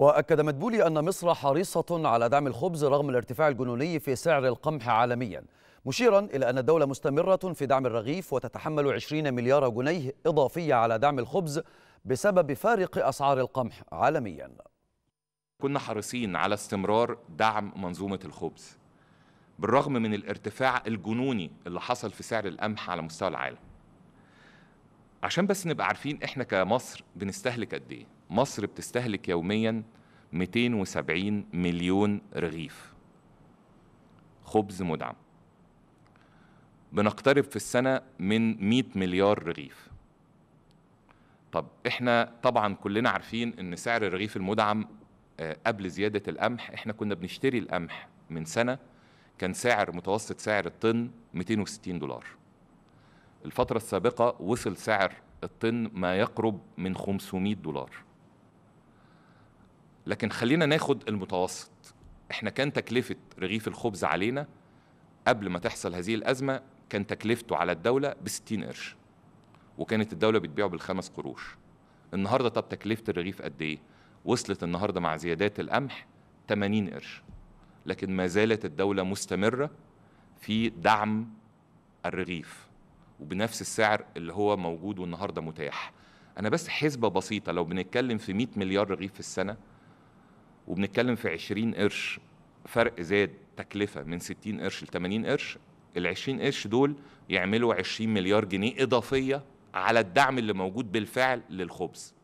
وأكد مدبولي أن مصر حريصة على دعم الخبز رغم الارتفاع الجنوني في سعر القمح عالميا مشيرا إلى أن الدولة مستمرة في دعم الرغيف وتتحمل 20 مليار جنيه إضافية على دعم الخبز بسبب فارق أسعار القمح عالميا كنا حريصين على استمرار دعم منظومة الخبز بالرغم من الارتفاع الجنوني اللي حصل في سعر القمح على مستوى العالم عشان بس نبقى عارفين احنا كمصر بنستهلك قد ايه مصر بتستهلك يوميا 270 مليون رغيف خبز مدعم بنقترب في السنة من 100 مليار رغيف طب احنا طبعا كلنا عارفين ان سعر الرغيف المدعم آه، قبل زيادة القمح احنا كنا بنشتري القمح من سنة كان سعر متوسط سعر الطن 260 دولار الفترة السابقة وصل سعر الطن ما يقرب من 500 دولار لكن خلينا ناخد المتوسط احنا كان تكلفة رغيف الخبز علينا قبل ما تحصل هذه الأزمة كان تكلفته على الدولة بستين 60 قرش وكانت الدولة بتبيعه بالخمس قروش النهاردة طب تكلفة الرغيف قد إيه؟ وصلت النهاردة مع زيادات القمح 80 قرش لكن ما زالت الدولة مستمرة في دعم الرغيف وبنفس السعر اللي هو موجود والنهاردة متاح أنا بس حسبة بسيطة لو بنتكلم في 100 مليار رغيف في السنة وبنتكلم في 20 قرش فرق زاد تكلفه من 60 قرش ل 80 قرش ال 20 قرش دول يعملوا 20 مليار جنيه اضافيه على الدعم اللي موجود بالفعل للخبز